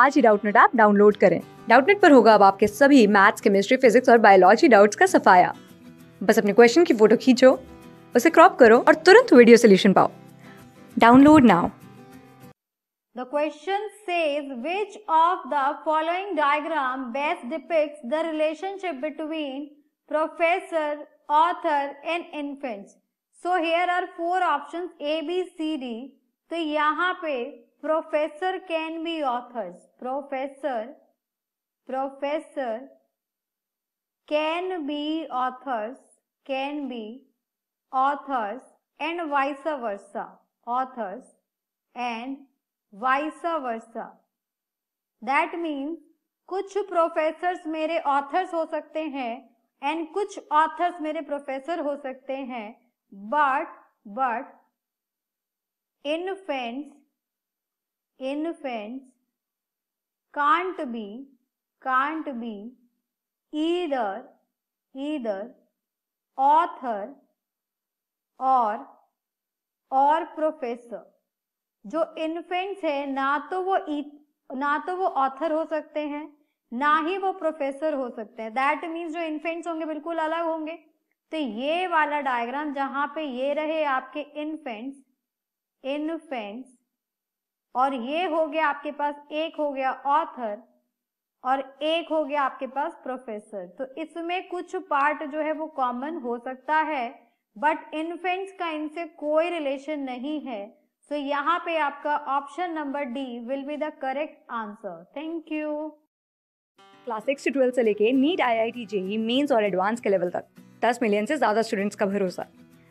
आज ही Doubtnut app download करें डाउटनेट पर होगा अब आपके सभी मैथ्स केमिस्ट्री फिजिक्स और बायोलॉजी डाउट्स का सफाया बस अपने क्वेश्चन की फोटो खींचो उसे क्रॉप करो और तुरंत वीडियो सोल्यूशन पाओ download now The question says which of the following diagram best depicts the relationship between professor, author and infants. So here are four options A, B, C, D. तो यहाँ पे professor can be authors professor professor can be authors can be authors and vice versa authors and vice versa that means कुछ professors मेरे authors हो सकते हैं and कुछ authors मेरे प्रोफेसर हो सकते हैं but but infants infants can't be can't be either either author और और प्रोफेसर जो इन्फेंट्स है ना तो वो e, ना तो वो ऑथर हो सकते हैं ना ही वो प्रोफेसर हो सकते हैं दैट मीन्स जो इन्फेंट्स होंगे बिल्कुल अलग होंगे तो ये वाला डायग्राम जहां पे ये रहे आपके इन्फेंट्स इनफेंट्स और ये हो गया आपके पास एक हो गया ऑथर और एक हो गया आपके पास प्रोफेसर तो इसमें कुछ पार्ट जो है वो कॉमन हो सकता है बट इन्फेंट्स का इनसे कोई रिलेशन नहीं है सो तो so, यहाँ पे आपका option number D will be the correct answer thank you class six से ट्वेल्थ से लेके NEET I I T JEE mains और एडवांस के लेवल तक दस मिलियन से ज्यादा स्टूडेंट्स का भरोसा